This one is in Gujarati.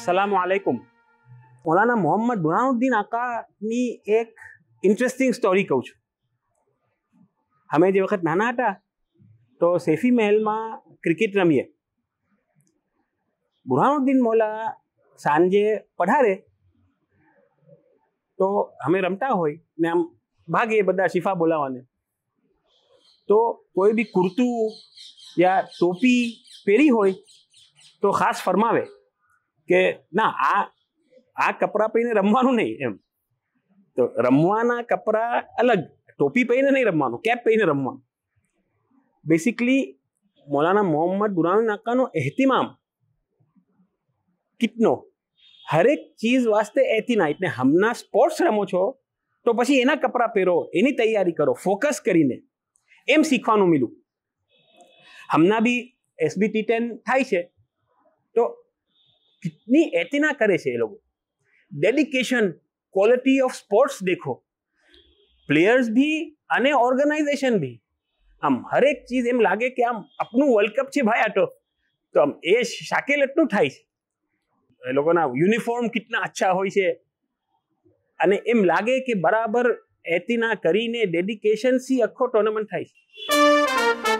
અસલામ આલેકુમ મોલાના મોહમ્મદ બુરાનુદ્દીન આકાની એક ઇન્ટરેસ્ટિંગ સ્ટોરી કહું છું અમે જે વખત નાના હતા તો સેફી મહેલમાં ક્રિકેટ રમીએ બુરાનુદ્દીન મોલા સાંજે પઢારે તો અમે રમતા હોય ને આમ ભાગીએ બધા શિફા બોલાવાને તો કોઈ બી કુર્તું યા ટોપી પહેરી હોય તો ખાસ ફરમાવે કે ના આ આ કપડાં પહેરીને રમવાનું નહીં એમ તો રમવાના કપડાં અલગ ટોપી પહેરીને નહીં રમવાનું કેપ પહેરીને રમવાનું બેસિકલી મોલાના મોહમ્મદ ગુરાન નાકાનો એહતિમામ કિટનો હરેક ચીજ વાસ્તે એહતિના એટલે હમણાં સ્પોર્ટ્સ રમો છો તો પછી એના કપડાં પહેરો એની તૈયારી કરો ફોકસ કરીને એમ શીખવાનું મિલું હમણાં બી એસબી ટી ટેન થાય છે તો કેટલી एतना કરે છે એ લોકો ડેડિકેશન ક્વોલિટી ઓફ સ્પોર્ટ્સ દેખો પ્લેયર્સ ભી અને ઓર્ગેનાઇઝેશન ભી આમ હરેક ચીજ એમ લાગે કે આમ આપનું વર્લ્ડ કપ છે ભાઈ આટો તો આમ એ શાકેલ એટલું થાય છે એ લોકોના યુનિફોર્મ કેટલા અચ્છા હોય છે અને એમ લાગે કે બરાબર એતિના કરીને ડેડિકેશનથી આખો ટોર્નામેન્ટ થાય છે